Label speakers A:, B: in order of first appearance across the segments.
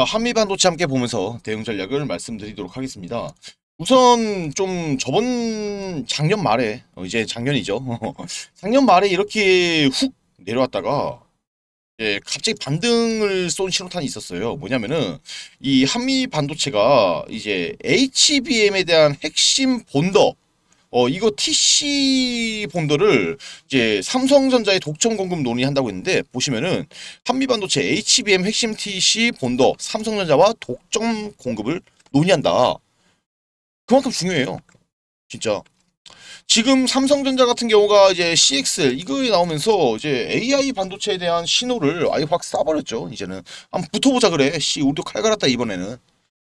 A: 자, 그러니까 한미 반도체 함께 보면서 대응 전략을 말씀드리도록 하겠습니다. 우선 좀 저번 작년 말에 어, 이제 작년이죠. 작년 말에 이렇게 훅 내려왔다가 예, 갑자기 반등을 쏜 신호탄이 있었어요. 뭐냐면은 이 한미 반도체가 이제 HBM에 대한 핵심 본더 어, 이거 TC 본드를 이제 삼성전자의 독점 공급 논의한다고 했는데 보시면은 한미반도체 HBM 핵심 TC 본더 삼성전자와 독점 공급을 논의한다. 그만큼 중요해요. 진짜. 지금 삼성전자 같은 경우가 이제 CX 이거에 나오면서 이제 AI 반도체에 대한 신호를 아예 확 쏴버렸죠. 이제는 한번 붙어보자 그래. 씨 우리도 칼 갈았다 이번에는.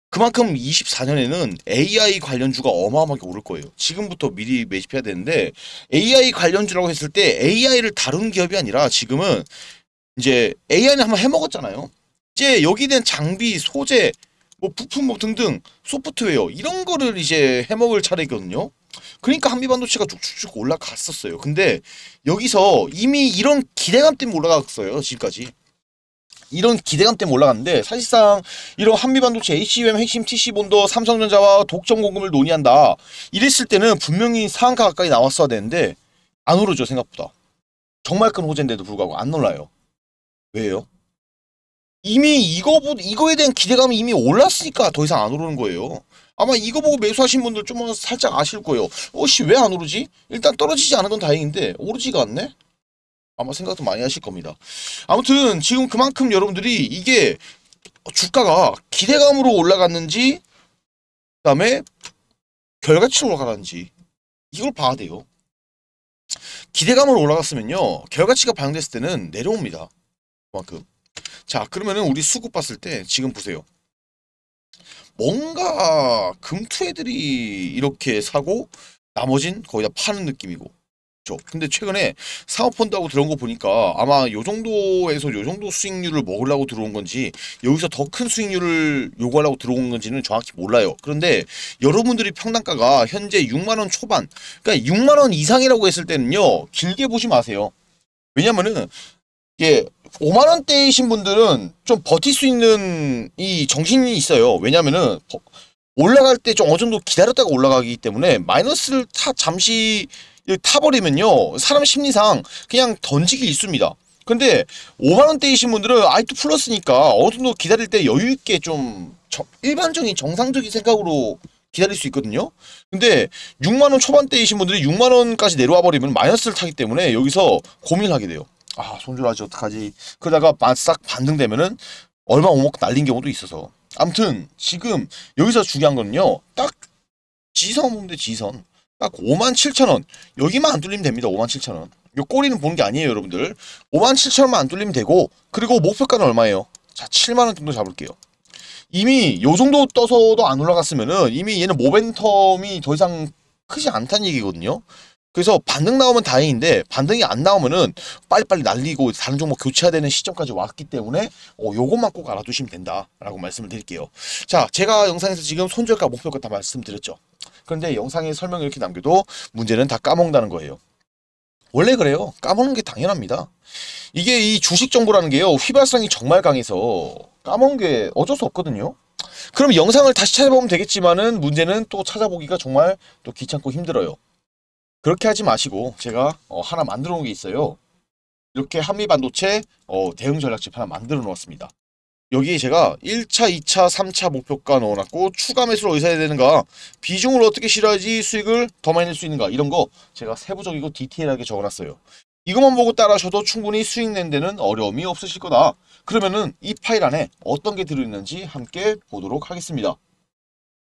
A: 그만큼 24년에는 AI 관련주가 어마어마하게 오를 거예요. 지금부터 미리 매집해야 되는데 AI 관련주라고 했을 때 AI를 다룬 기업이 아니라 지금은 이제 AI는 한번 해먹었잖아요. 이제 여기 된 장비, 소재, 뭐 부품 뭐 등등 소프트웨어 이런 거를 이제 해먹을 차례거든요. 그러니까 한미반도체가 쭉쭉쭉 올라갔었어요. 근데 여기서 이미 이런 기대감 때문에 올라갔어요. 지금까지. 이런 기대감 때문에 올라갔는데 사실상 이런 한미반도체 HBM 핵심 TC본도 삼성전자와 독점 공급을 논의한다 이랬을 때는 분명히 상한가 가까이 나왔어야 되는데 안 오르죠 생각보다 정말 큰 호재인데도 불구하고 안 올라요 왜요? 이미 이거 이거에 대한 기대감이 이미 올랐으니까 더 이상 안 오르는 거예요 아마 이거 보고 매수하신 분들 좀 살짝 아실 거예요. 어씨 왜 안 오르지? 일단 떨어지지 않은 건 다행인데 오르지가 않네. 아마 생각도 많이 하실 겁니다. 아무튼 지금 그만큼 여러분들이 이게 주가가 기대감으로 올라갔는지 그다음에 결과치로 올라갔는지 이걸 봐야 돼요. 기대감으로 올라갔으면요. 결과치가 반영됐을 때는 내려옵니다. 그만큼. 자 그러면은 우리 수급 봤을 때 지금 보세요. 뭔가 금투 애들이 이렇게 사고 나머진 거의 다 파는 느낌이고 있죠 근데 최근에 사업펀드하고 들어온 거 보니까 아마 요 정도에서 요 정도 수익률을 먹으려고 들어온 건지 여기서 더 큰 수익률을 요구하려고 들어온 건지는 정확히 몰라요. 그런데 여러분들이 평단가가 현재 6만원 초반 그러니까 6만원 이상이라고 했을 때는요. 길게 보지 마세요. 왜냐면은 예, 5만 원대이신 분들은 좀 버틸 수 있는 이 정신이 있어요. 왜냐면은 올라갈 때 좀 어느 정도 기다렸다가 올라가기 때문에 마이너스를 다 잠시 예, 타버리면요 사람 심리상 그냥 던지기 있습니다 근데 5만원대이신 분들은 아이투 플러스니까 어느 정도 기다릴 때 여유있게 좀 일반적인 정상적인 생각으로 기다릴 수 있거든요 근데 6만원 초반대이신 분들이 6만원까지 내려와 버리면 마이너스를 타기 때문에 여기서 고민을 하게 돼요 아 손절하지 어떡하지 그러다가 싹 반등되면은 얼마 오목 날린 경우도 있어서 아무튼 지금 여기서 중요한 건요 딱 지선 보면 돼 지선 딱 57,000원 여기만 안 뚫리면 됩니다 57,000원 이 꼬리는 보는 게 아니에요 여러분들 57,000원만 안 뚫리면 되고 그리고 목표가는 얼마예요? 자 7만원 정도 잡을게요 이미 요 정도 떠서도 안 올라갔으면은 이미 얘는 모멘텀이 더 이상 크지 않다는 얘기거든요 그래서 반등 나오면 다행인데 반등이 안 나오면은 빨리빨리 날리고 다른 종목 교체해야 되는 시점까지 왔기 때문에 어, 요것만 꼭 알아두시면 된다라고 말씀을 드릴게요. 자, 제가 영상에서 지금 손절가 목표가 다 말씀드렸죠. 그런데 영상에 설명 이렇게 남겨도 문제는 다 까먹는다는 거예요. 원래 그래요. 까먹는 게 당연합니다. 이게 이 주식 정보라는 게요. 휘발성이 정말 강해서 까먹는 게 어쩔 수 없거든요. 그럼 영상을 다시 찾아보면 되겠지만은 문제는 또 찾아보기가 정말 또 귀찮고 힘들어요. 그렇게 하지 마시고 제가 어, 하나 만들어 놓은 게 있어요. 이렇게 한미반도체 어, 대응 전략집 하나 만들어 놓았습니다. 여기 에 제가 1차, 2차, 3차 목표가 넣어놨고 추가 매수를 어디서 해야 되는가 비중을 어떻게 실어야지 수익을 더 많이 낼 수 있는가 이런 거 제가 세부적이고 디테일하게 적어놨어요. 이것만 보고 따라하셔도 충분히 수익 낸 데는 어려움이 없으실 거다. 그러면은 이 파일 안에 어떤 게 들어있는지 함께 보도록 하겠습니다.